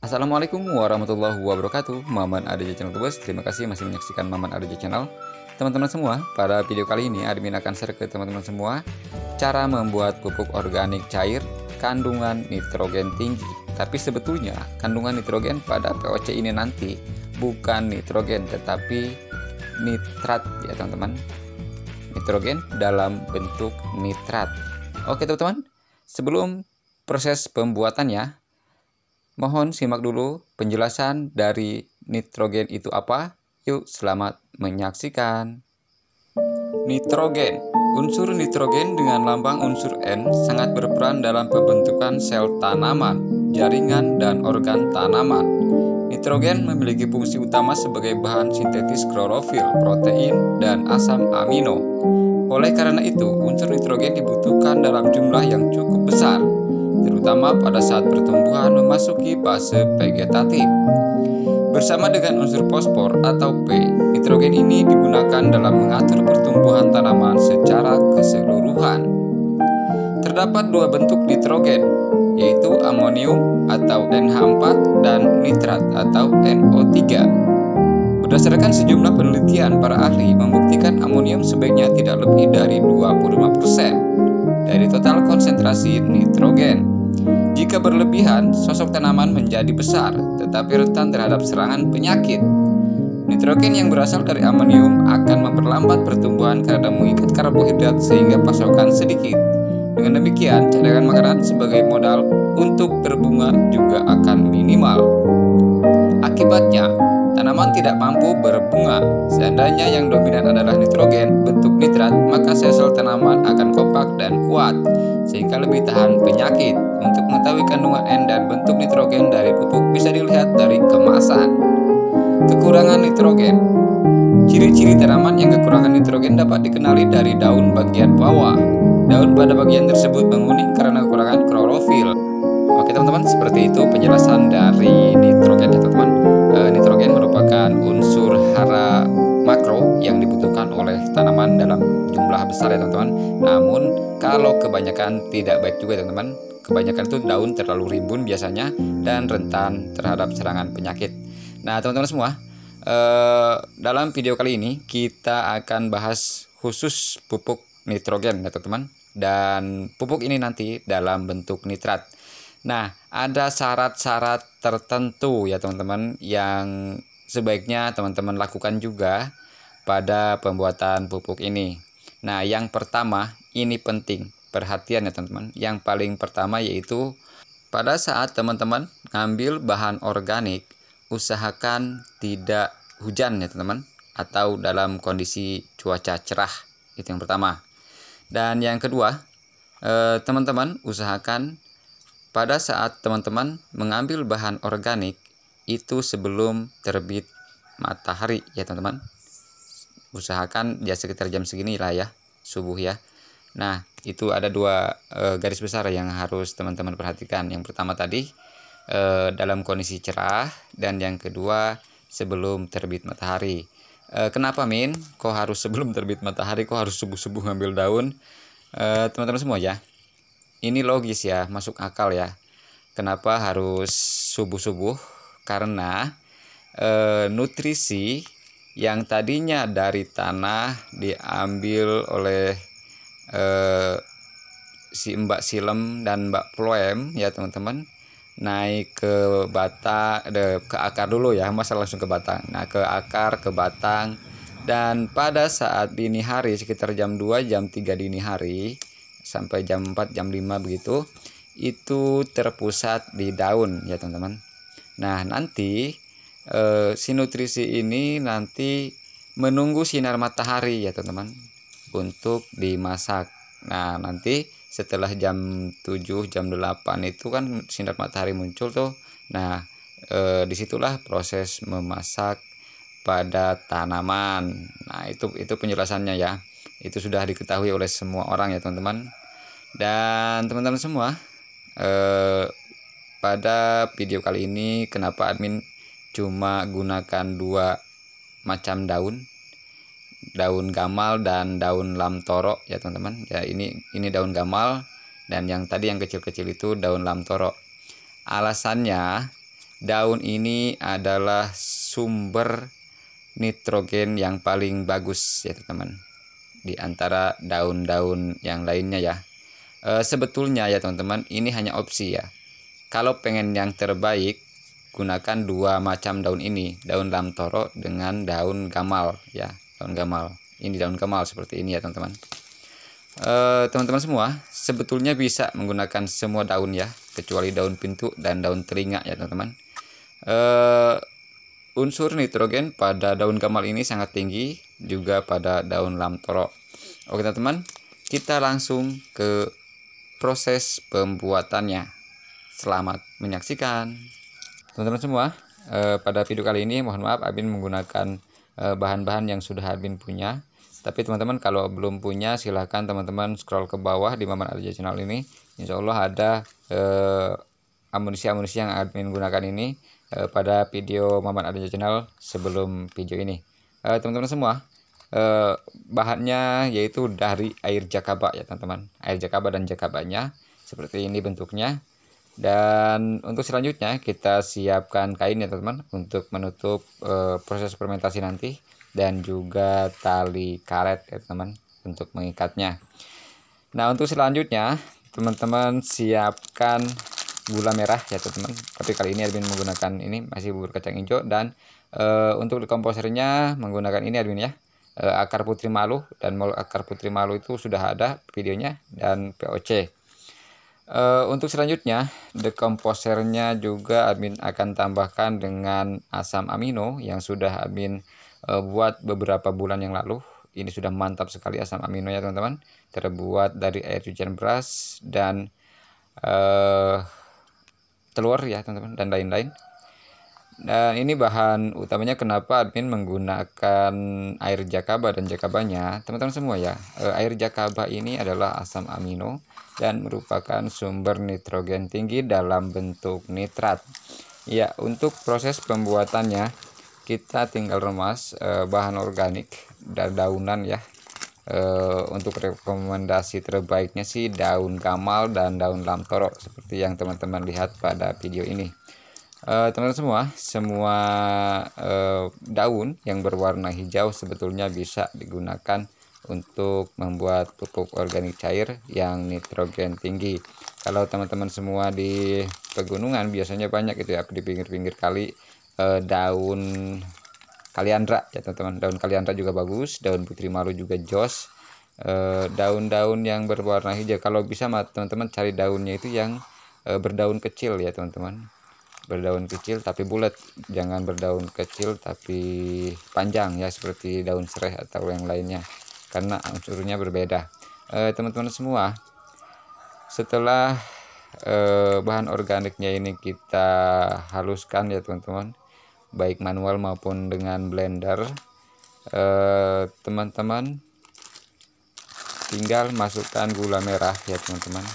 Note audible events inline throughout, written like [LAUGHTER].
Assalamualaikum warahmatullahi wabarakatuh Maman Adeja Channel Tubes Terima kasih masih menyaksikan Maman Adeja Channel Teman-teman semua, pada video kali ini admin akan share ke teman-teman semua Cara membuat pupuk organik cair kandungan nitrogen tinggi Tapi sebetulnya kandungan nitrogen pada POC ini nanti bukan nitrogen tetapi nitrat ya teman-teman Nitrogen dalam bentuk nitrat Oke teman-teman, sebelum proses pembuatannya Mohon simak dulu penjelasan dari nitrogen itu apa. Yuk, selamat menyaksikan. Nitrogen Unsur nitrogen dengan lambang unsur N sangat berperan dalam pembentukan sel tanaman, jaringan, dan organ tanaman. Nitrogen memiliki fungsi utama sebagai bahan sintetis klorofil, protein, dan asam amino. Oleh karena itu, unsur nitrogen dibutuhkan dalam jumlah yang cukup besar terutama pada saat pertumbuhan memasuki fase vegetatif. Bersama dengan unsur fosfor atau P, nitrogen ini digunakan dalam mengatur pertumbuhan tanaman secara keseluruhan. Terdapat dua bentuk nitrogen, yaitu amonium atau NH4 dan nitrat atau NO3. Berdasarkan sejumlah penelitian, para ahli membuktikan amonium sebaiknya tidak lebih dari 2 konsentrasi nitrogen. Jika berlebihan, sosok tanaman menjadi besar, tetapi rentan terhadap serangan penyakit. Nitrogen yang berasal dari amonium akan memperlambat pertumbuhan karena mengikat karbohidrat sehingga pasokan sedikit. Dengan demikian, cadangan makanan sebagai modal untuk berbunga juga akan minimal. Akibatnya, tanaman tidak mampu berbunga. Seandainya yang dominan adalah berat, maka sel-sel tanaman akan kompak dan kuat, sehingga lebih tahan penyakit. Untuk mengetahui kandungan N dan bentuk nitrogen dari pupuk bisa dilihat dari kemasan. Kekurangan nitrogen Ciri-ciri tanaman yang kekurangan nitrogen dapat dikenali dari daun bagian bawah. Daun pada bagian tersebut menguning karena kekurangan klorofil. Oke teman-teman, seperti itu penjelasan dari nitrogen ya teman-teman. Eh, nitrogen merupakan unsur hara makro yang dibutuhkan oleh tanaman dalam jumlah besar ya teman-teman namun kalau kebanyakan tidak baik juga ya, teman-teman kebanyakan itu daun terlalu rimbun biasanya dan rentan terhadap serangan penyakit nah teman-teman semua eh, dalam video kali ini kita akan bahas khusus pupuk nitrogen ya teman-teman dan pupuk ini nanti dalam bentuk nitrat nah ada syarat-syarat tertentu ya teman-teman yang sebaiknya teman-teman lakukan juga pada pembuatan pupuk ini. Nah, yang pertama ini penting perhatian ya teman-teman. Yang paling pertama yaitu pada saat teman-teman ngambil bahan organik, usahakan tidak hujan ya teman-teman atau dalam kondisi cuaca cerah. Itu yang pertama. Dan yang kedua, eh, teman-teman eh, usahakan pada saat teman-teman mengambil bahan organik itu sebelum terbit matahari ya teman-teman usahakan ya sekitar jam segini lah ya subuh ya nah itu ada dua e, garis besar yang harus teman-teman perhatikan yang pertama tadi e, dalam kondisi cerah dan yang kedua sebelum terbit matahari e, kenapa min kok harus [LAUGHS] sebelum terbit matahari kok harus subuh-subuh ngambil daun teman-teman semua ya ini logis ya masuk akal ya kenapa harus subuh-subuh karena e, nutrisi yang tadinya dari tanah diambil oleh eh, si Mbak Silem dan Mbak Ploem ya teman-teman naik ke batang ke akar dulu ya masa langsung ke batang nah ke akar ke batang dan pada saat dini hari sekitar jam 2 jam 3 dini hari sampai jam 4 jam 5 begitu itu terpusat di daun ya teman-teman nah nanti e, eh, sinutrisi ini nanti menunggu sinar matahari ya teman-teman untuk dimasak. Nah, nanti setelah jam 7, jam 8 itu kan sinar matahari muncul tuh. Nah, e, disitulah proses memasak pada tanaman. Nah, itu itu penjelasannya ya. Itu sudah diketahui oleh semua orang ya, teman-teman. Dan teman-teman semua, eh, pada video kali ini kenapa admin cuma gunakan dua macam daun daun gamal dan daun lamtoro ya teman-teman ya ini ini daun gamal dan yang tadi yang kecil-kecil itu daun lamtoro alasannya daun ini adalah sumber nitrogen yang paling bagus ya teman-teman di antara daun-daun yang lainnya ya e, sebetulnya ya teman-teman ini hanya opsi ya kalau pengen yang terbaik gunakan dua macam daun ini daun lamtoro dengan daun gamal ya daun gamal ini daun gamal seperti ini ya teman-teman eh, teman-teman semua sebetulnya bisa menggunakan semua daun ya kecuali daun pintu dan daun telinga ya teman-teman eh, unsur nitrogen pada daun gamal ini sangat tinggi juga pada daun lamtoro oke teman-teman kita langsung ke proses pembuatannya selamat menyaksikan Teman-teman semua, uh, pada video kali ini mohon maaf admin menggunakan eh, bahan-bahan uh, yang sudah admin punya. Tapi teman-teman kalau belum punya silahkan teman-teman scroll ke bawah di Maman Arja channel ini. Insya Allah ada eh, amunisi-amunisi uh, yang admin gunakan ini pada video Maman Arja channel sebelum video ini. Teman-teman semua, uh, bahannya yaitu dari air jakaba ya teman-teman air jakaba dan jakabanya seperti ini bentuknya dan untuk selanjutnya kita siapkan kain ya teman-teman untuk menutup e, proses fermentasi nanti dan juga tali karet ya teman teman untuk mengikatnya nah untuk selanjutnya teman-teman siapkan gula merah ya teman-teman tapi kali ini admin menggunakan ini masih bubur kacang hijau dan e, untuk komposernya menggunakan ini admin ya e, akar putri malu dan akar putri malu itu sudah ada videonya dan POC Uh, untuk selanjutnya, dekomposernya juga admin akan tambahkan dengan asam amino yang sudah admin uh, buat beberapa bulan yang lalu. Ini sudah mantap sekali asam amino ya teman-teman. Terbuat dari air cucian beras dan uh, telur ya teman-teman dan lain-lain. Dan ini bahan utamanya kenapa admin menggunakan air jakaba dan jakabanya. Teman-teman semua ya, eh, air jakaba ini adalah asam amino dan merupakan sumber nitrogen tinggi dalam bentuk nitrat. Ya, untuk proses pembuatannya kita tinggal remas eh, bahan organik dan daunan ya. Uh, untuk rekomendasi terbaiknya sih daun kamal dan daun lamtoro seperti yang teman-teman lihat pada video ini. Eh, teman-teman uh, semua, semua uh, daun yang berwarna hijau sebetulnya bisa digunakan untuk membuat pupuk organik cair yang nitrogen tinggi. Kalau teman-teman semua di pegunungan biasanya banyak itu ya di pinggir-pinggir kali uh, daun kaliandra ya teman-teman. Daun kaliandra juga bagus, daun putri malu juga jos. Daun-daun yang berwarna hijau kalau bisa teman-teman cari daunnya itu yang berdaun kecil ya teman-teman berdaun kecil tapi bulat jangan berdaun kecil tapi panjang ya seperti daun serai atau yang lainnya karena unsurnya berbeda eh, teman-teman eh, semua setelah eh, bahan organiknya ini kita haluskan ya teman-teman baik manual maupun dengan blender eh, teman-teman eh, tinggal masukkan gula merah ya teman-teman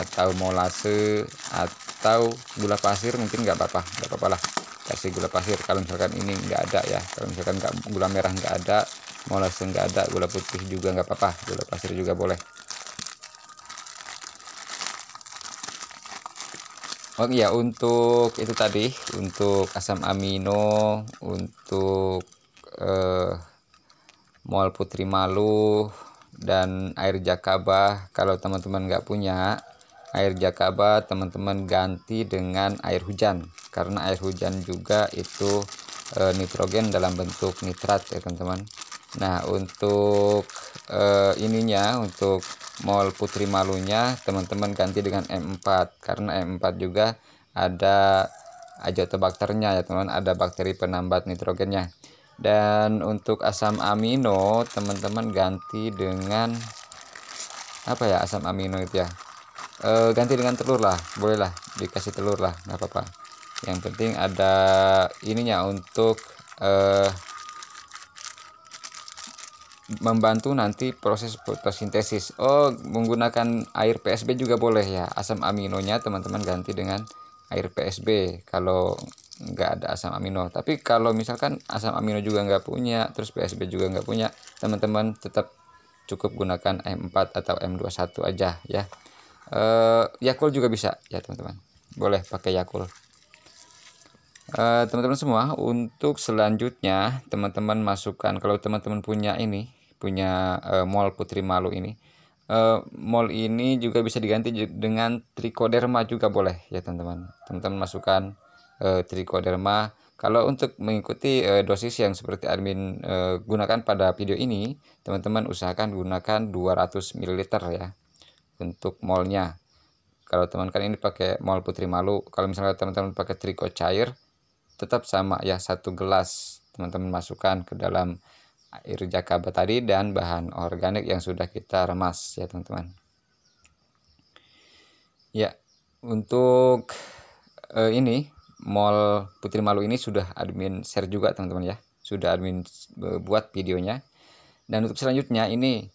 atau molase atau atau gula pasir mungkin nggak apa-apa nggak apa-apa lah kasih gula pasir kalau misalkan ini nggak ada ya kalau misalkan gak, gula merah nggak ada molasses nggak ada gula putih juga nggak apa-apa gula pasir juga boleh Oh iya untuk itu tadi untuk asam amino untuk eh, mol putri malu dan air jakabah kalau teman-teman nggak punya air jakaba teman-teman ganti dengan air hujan karena air hujan juga itu e, nitrogen dalam bentuk nitrat ya teman-teman nah untuk e, ininya untuk mol putri malunya teman-teman ganti dengan M4 karena M4 juga ada azotobakternya ya teman ada bakteri penambat nitrogennya dan untuk asam amino teman-teman ganti dengan apa ya asam amino itu ya e, ganti dengan telur lah bolehlah dikasih telur lah nggak apa-apa yang penting ada ininya untuk e, membantu nanti proses fotosintesis oh menggunakan air PSB juga boleh ya asam aminonya teman-teman ganti dengan air PSB kalau nggak ada asam amino tapi kalau misalkan asam amino juga nggak punya terus PSB juga nggak punya teman-teman tetap cukup gunakan M4 atau M21 aja ya uh, Yakul juga bisa ya teman-teman boleh pakai Yakul eh, teman-teman uh, semua untuk selanjutnya teman-teman masukkan kalau teman-teman punya ini punya uh, mall Putri Malu ini uh, mall ini juga bisa diganti dengan trikoderma juga boleh ya teman-teman teman-teman masukkan uh, trikoderma kalau untuk mengikuti uh, dosis yang seperti admin uh, gunakan pada video ini, teman-teman usahakan gunakan 200 ml ya untuk molnya kalau teman kan ini pakai mol putri malu kalau misalnya teman-teman pakai triko cair tetap sama ya satu gelas teman-teman masukkan ke dalam air jakaba tadi dan bahan organik yang sudah kita remas ya teman-teman ya untuk eh, ini mol putri malu ini sudah admin share juga teman-teman ya sudah admin eh, buat videonya dan untuk selanjutnya ini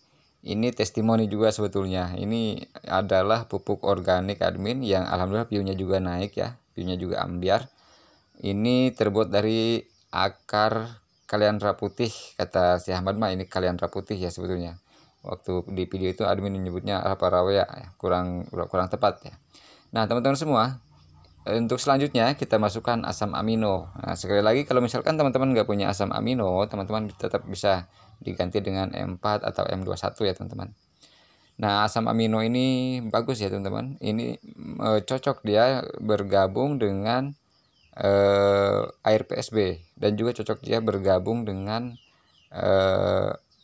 ini testimoni juga sebetulnya ini adalah pupuk organik admin yang alhamdulillah piunya juga naik ya piunya juga ambiar ini terbuat dari akar kalian putih kata si Ahmad mah ini kalian putih ya sebetulnya waktu di video itu admin menyebutnya rawa-rawa ya. kurang kurang tepat ya nah teman-teman semua Eh, untuk selanjutnya kita masukkan asam amino. Nah, sekali lagi kalau misalkan teman-teman nggak punya asam amino, teman-teman tetap bisa diganti dengan M4 atau M21 ya teman-teman. Nah, asam amino ini bagus ya teman-teman. Ini e, cocok dia bergabung dengan e, air PSB dan juga cocok dia bergabung dengan e,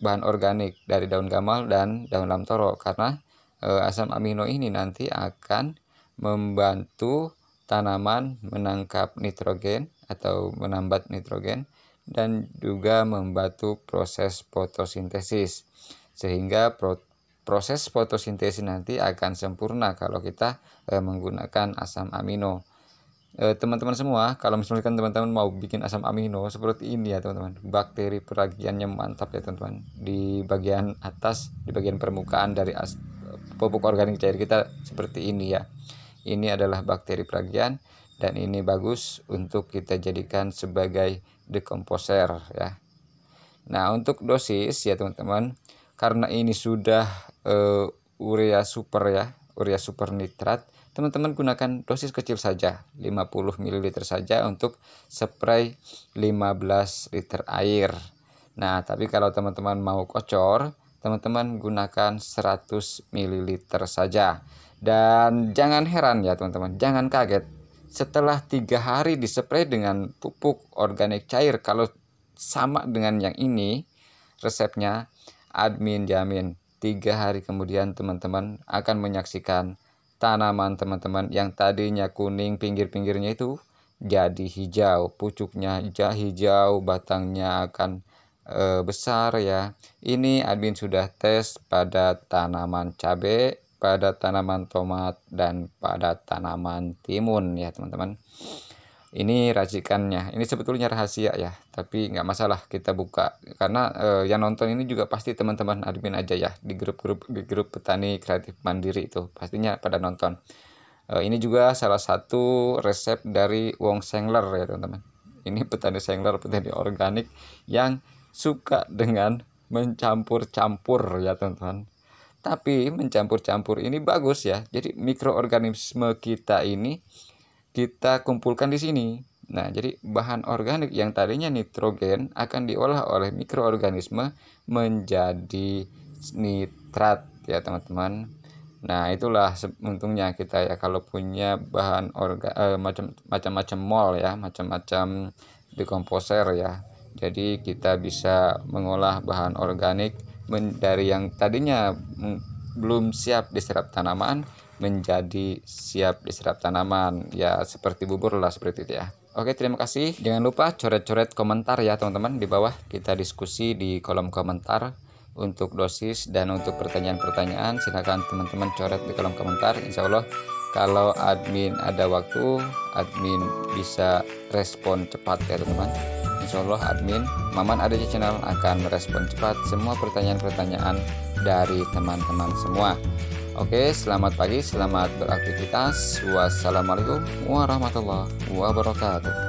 bahan organik dari daun gamal dan daun lamtoro karena e, asam amino ini nanti akan membantu tanaman menangkap nitrogen atau menambat nitrogen dan juga membantu proses fotosintesis sehingga proses fotosintesis nanti akan sempurna kalau kita eh, menggunakan asam amino eh, teman-teman semua kalau misalkan teman-teman mau bikin asam amino seperti ini ya teman-teman bakteri peragiannya mantap ya teman-teman di bagian atas di bagian permukaan dari pupuk organik cair kita seperti ini ya ini adalah bakteri peragian dan ini bagus untuk kita jadikan sebagai dekomposer ya. Nah, untuk dosis ya teman-teman, karena ini sudah uh, urea super ya, urea super nitrat, teman-teman gunakan dosis kecil saja, 50 ml saja untuk spray 15 liter air. Nah, tapi kalau teman-teman mau kocor, teman-teman gunakan 100 ml saja. Dan jangan heran ya teman-teman, jangan kaget setelah tiga hari dispray dengan pupuk organik cair kalau sama dengan yang ini resepnya admin jamin tiga hari kemudian teman-teman akan menyaksikan tanaman teman-teman yang tadinya kuning pinggir-pinggirnya itu jadi hijau pucuknya hijau batangnya akan eh, besar ya ini admin sudah tes pada tanaman cabai pada tanaman tomat dan pada tanaman timun ya teman-teman ini racikannya ini sebetulnya rahasia ya tapi nggak masalah kita buka karena e, yang nonton ini juga pasti teman-teman admin aja ya di grup-grup di grup petani kreatif mandiri itu pastinya pada nonton e, ini juga salah satu resep dari Wong Sengler ya teman-teman ini petani Sengler petani organik yang suka dengan mencampur-campur ya teman-teman tapi mencampur-campur ini bagus ya. Jadi mikroorganisme kita ini kita kumpulkan di sini. Nah, jadi bahan organik yang tadinya nitrogen akan diolah oleh mikroorganisme menjadi nitrat ya, teman-teman. Nah, itulah untungnya kita ya kalau punya bahan organ eh, macam macam-macam mol ya, macam-macam dekomposer ya. Jadi kita bisa mengolah bahan organik dari yang tadinya belum siap diserap tanaman menjadi siap diserap tanaman ya seperti bubur lah seperti itu ya Oke terima kasih jangan lupa coret-coret komentar ya teman-teman di bawah kita diskusi di kolom komentar untuk dosis dan untuk pertanyaan-pertanyaan silahkan teman-teman coret di kolom komentar Insya Allah kalau admin ada waktu admin bisa respon cepat ya teman-teman insya Allah admin Maman ADC Channel akan merespon cepat semua pertanyaan-pertanyaan dari teman-teman semua. Oke, selamat pagi, selamat beraktivitas. Wassalamualaikum warahmatullahi wabarakatuh.